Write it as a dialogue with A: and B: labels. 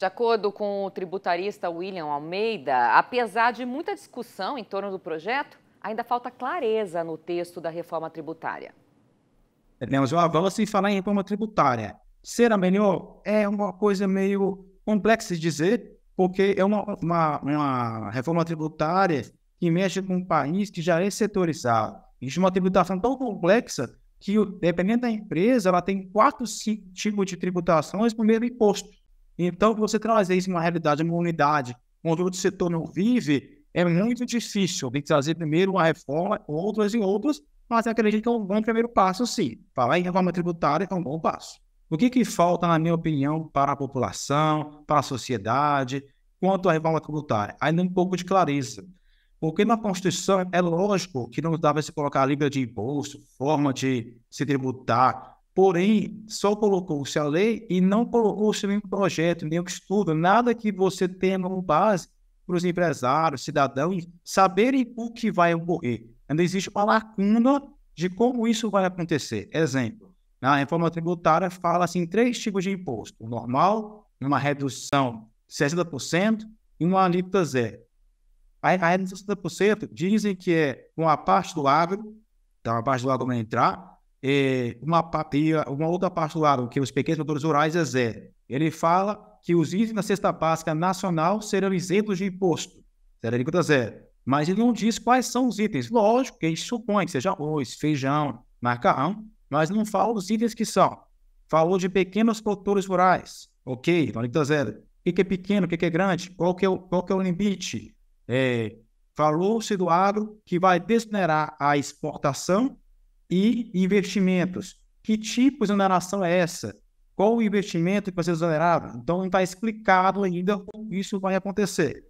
A: De acordo com o tributarista William Almeida, apesar de muita discussão em torno do projeto, ainda falta clareza no texto da reforma tributária. Temos um avanço em falar em reforma tributária. Será melhor? É uma coisa meio complexa de dizer, porque é uma, uma, uma reforma tributária que mexe com um país que já é setorizado. Existe uma tributação tão complexa que, dependendo da empresa, ela tem quatro, cinco tipos de tributações para o mesmo imposto. Então, você trazer isso uma realidade, uma unidade, onde o setor não vive, é muito difícil. Tem que trazer primeiro uma reforma, outras e outras, mas acredito que é um bom primeiro passo, sim. Falar em reforma tributária é um bom passo. O que, que falta, na minha opinião, para a população, para a sociedade, quanto à reforma tributária? Ainda um pouco de clareza. Porque na Constituição é lógico que não dava se colocar a libra de imposto, forma de se tributar, Porém, só colocou-se a lei e não colocou-se nenhum projeto, nenhum estudo, nada que você tenha como base para os empresários, cidadãos, saberem o que vai ocorrer. Ainda existe uma lacuna de como isso vai acontecer. Exemplo, na reforma tributária fala assim em três tipos de imposto. O normal, uma redução de 60% e uma alíquota zero. A, a redução de 60% dizem que é com a parte do agro, então a parte do agro vai entrar, é, uma, ah, uma outra parte do lado, que os pequenos produtores rurais é zero. Ele fala que os itens da cesta básica nacional serão isentos de imposto, zero alíquota zero. Mas ele não diz quais são os itens. Lógico que a gente supõe que seja arroz, feijão, macarrão, mas não fala dos itens que são. Falou de pequenos produtores rurais, ok, então alíquota zero. O que é pequeno, o que é grande, qual que é o, qual que é o limite. É, Falou-se do agro que vai desminerar a exportação e investimentos. Que tipo de oneração é essa? Qual o investimento que vai ser exonerado? Então, não está explicado ainda como isso vai acontecer.